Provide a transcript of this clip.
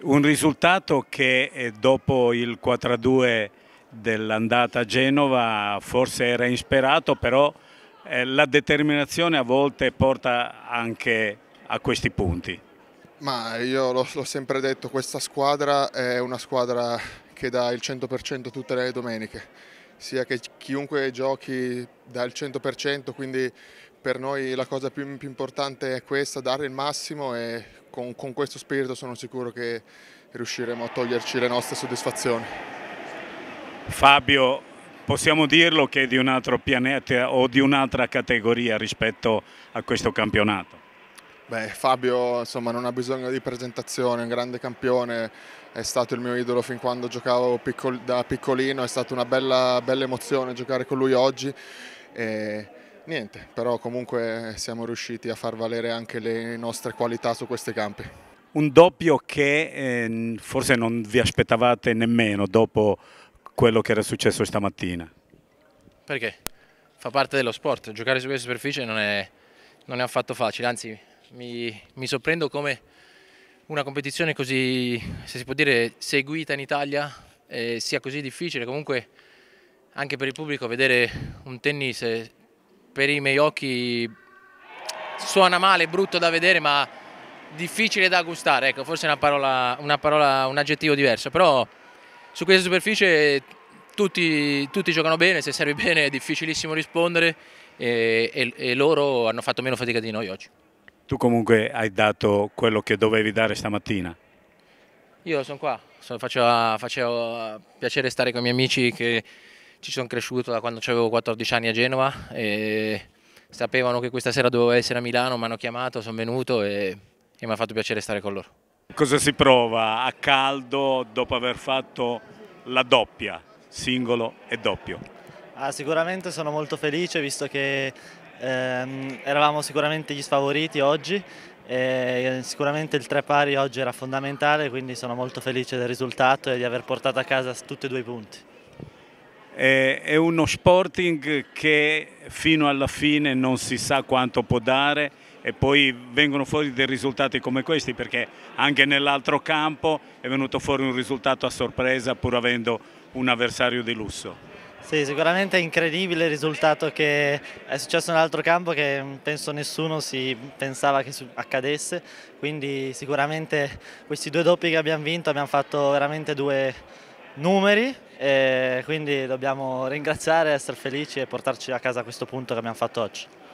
Un risultato che eh, dopo il 4-2 dell'andata a Genova forse era insperato, però eh, la determinazione a volte porta anche a questi punti. Ma io l'ho sempre detto, questa squadra è una squadra che dà il 100% tutte le domeniche, sia che chiunque giochi dà il 100%, quindi per noi la cosa più, più importante è questa, dare il massimo e con, con questo spirito sono sicuro che riusciremo a toglierci le nostre soddisfazioni. Fabio, possiamo dirlo che è di un altro pianeta o di un'altra categoria rispetto a questo campionato? Beh, Fabio insomma, non ha bisogno di presentazione, è un grande campione, è stato il mio idolo fin quando giocavo piccol da piccolino, è stata una bella, bella, emozione giocare con lui oggi. E Niente, però comunque siamo riusciti a far valere anche le nostre qualità su questi campi. Un doppio che eh, forse non vi aspettavate nemmeno dopo quello che era successo stamattina. Perché? Fa parte dello sport, giocare su questa superficie non è, non è affatto facile, anzi mi, mi sorprendo come una competizione così, se si può dire, seguita in Italia eh, sia così difficile. Comunque anche per il pubblico vedere un tennis per i miei occhi suona male, brutto da vedere, ma difficile da gustare, ecco, forse è una parola, una parola, un aggettivo diverso, però su questa superficie tutti, tutti giocano bene, se serve bene è difficilissimo rispondere e, e, e loro hanno fatto meno fatica di noi oggi. Tu comunque hai dato quello che dovevi dare stamattina? Io sono qua, faceva, faceva piacere stare con i miei amici che ci sono cresciuto da quando avevo 14 anni a Genova e sapevano che questa sera dovevo essere a Milano, mi hanno chiamato, sono venuto e, e mi ha fatto piacere stare con loro. Cosa si prova a caldo dopo aver fatto la doppia, singolo e doppio? Ah, sicuramente sono molto felice visto che ehm, eravamo sicuramente gli sfavoriti oggi e sicuramente il tre pari oggi era fondamentale quindi sono molto felice del risultato e di aver portato a casa tutti e due i punti è uno Sporting che fino alla fine non si sa quanto può dare e poi vengono fuori dei risultati come questi perché anche nell'altro campo è venuto fuori un risultato a sorpresa pur avendo un avversario di lusso. Sì, sicuramente è incredibile il risultato che è successo nell'altro campo che penso nessuno si pensava che accadesse, quindi sicuramente questi due doppi che abbiamo vinto abbiamo fatto veramente due numeri e quindi dobbiamo ringraziare, essere felici e portarci a casa questo punto che abbiamo fatto oggi.